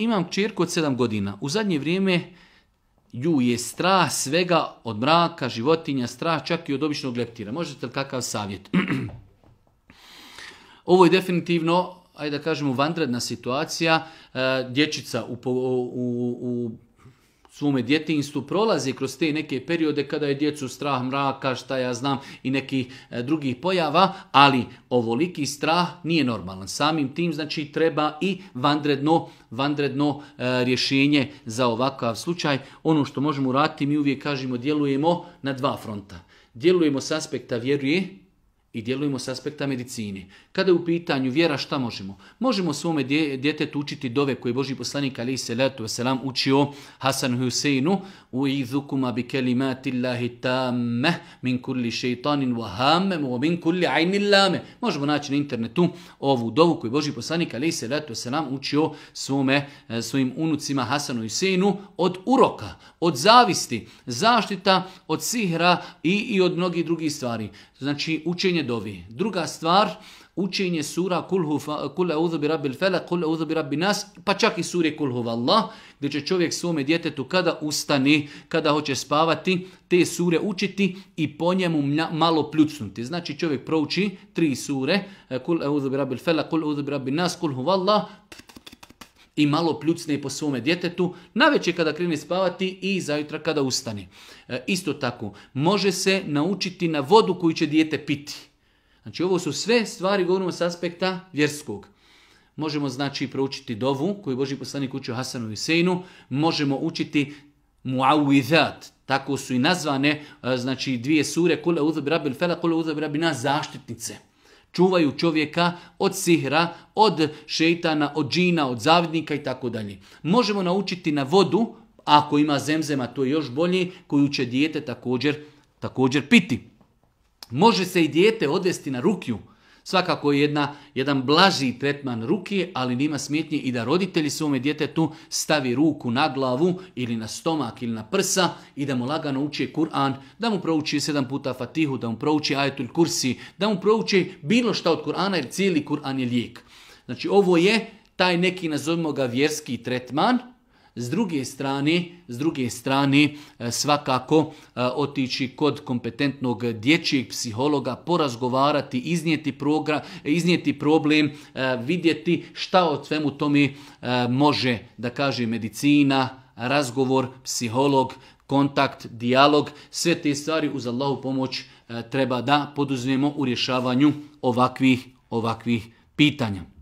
Imam čirku od 7 godina. U zadnje vrijeme ju je strah svega od mraka, životinja, strah čak i od običnog leptira. Možete li kakav savjet? Ovo je definitivno, ajde da kažemo, vandredna situacija. E, dječica u, u svome djetinstvu prolazi kroz te neke periode kada je djecu strah mraka, šta ja znam, i nekih e, drugih pojava, ali ovoliki strah nije normalan. Samim tim znači treba i vanredno, vanredno e, rješenje za ovakav slučaj. Ono što možemo uraditi, mi uvijek kažemo, djelujemo na dva fronta. Djelujemo s aspekta vjeruje, i djelujemo s aspekta medicine. Kada je u pitanju vjera, šta možemo? Možemo svome djetetu učiti dove koje je Boži poslanik ali se letu učio Hasan Huseinu u idhukuma bi tamme min kulli šeitanin min kulli lame. Možemo naći na internetu ovu dovu koju je Boži poslanik ali se letu učio svome, e, svojim unucima Hasanu Huseinu od uroka, od zavisti, zaštita od sihra i od mnogih drugih stvari. Znači učenje dovi. Druga stvar, učenje sura kulhu, kule bi nas, pa čak i suri kulhu vallah, gdje će čovjek svome djetetu kada ustani, kada hoće spavati, te sure učiti i po njemu malo pljucnuti. Znači čovjek prouči tri sure, e, kul euzu bi nas, i malo pljucne po svome djetetu, navečer kada krene spavati i zajutra kada ustane. E, isto tako, može se naučiti na vodu koju će dijete piti. Znači ovo su sve stvari, govorimo s aspekta vjerskog. Možemo znači proučiti dovu koju je Boži poslanik učio Hasanu i Sejnu. možemo učiti muawidat, tako su i nazvane e, znači dvije sure kule uzabi rabil fela, kule zaštitnice. Čuvaju čovjeka od sihra, od šeitana, od džina, od zavidnika i tako dalje. Možemo naučiti na vodu, ako ima zemzema to je još bolje, koju će dijete također, također piti. Može se i dijete odvesti na rukiju. Svakako je jedna, jedan blaži tretman ruke, ali nima smetnje i da roditelji svome djetetu stavi ruku na glavu ili na stomak ili na prsa i da mu lagano uči Kur'an, da mu prouči sedam puta Fatihu, da mu prouči Ajetul Kursi, da mu prouči bilo šta od Kur'ana jer cijeli Kur'an je lijek. Znači ovo je taj neki, nazovimo ga, vjerski tretman, s druge strane, s druge strane e, svakako e, otići kod kompetentnog dječjeg psihologa, porazgovarati, iznijeti, program, iznijeti problem, e, vidjeti šta od svemu tome može da kaže medicina, razgovor, psiholog, kontakt, dijalog, sve te stvari uz Allahu pomoć treba da poduzmemo u rješavanju ovakvih ovakvih pitanja.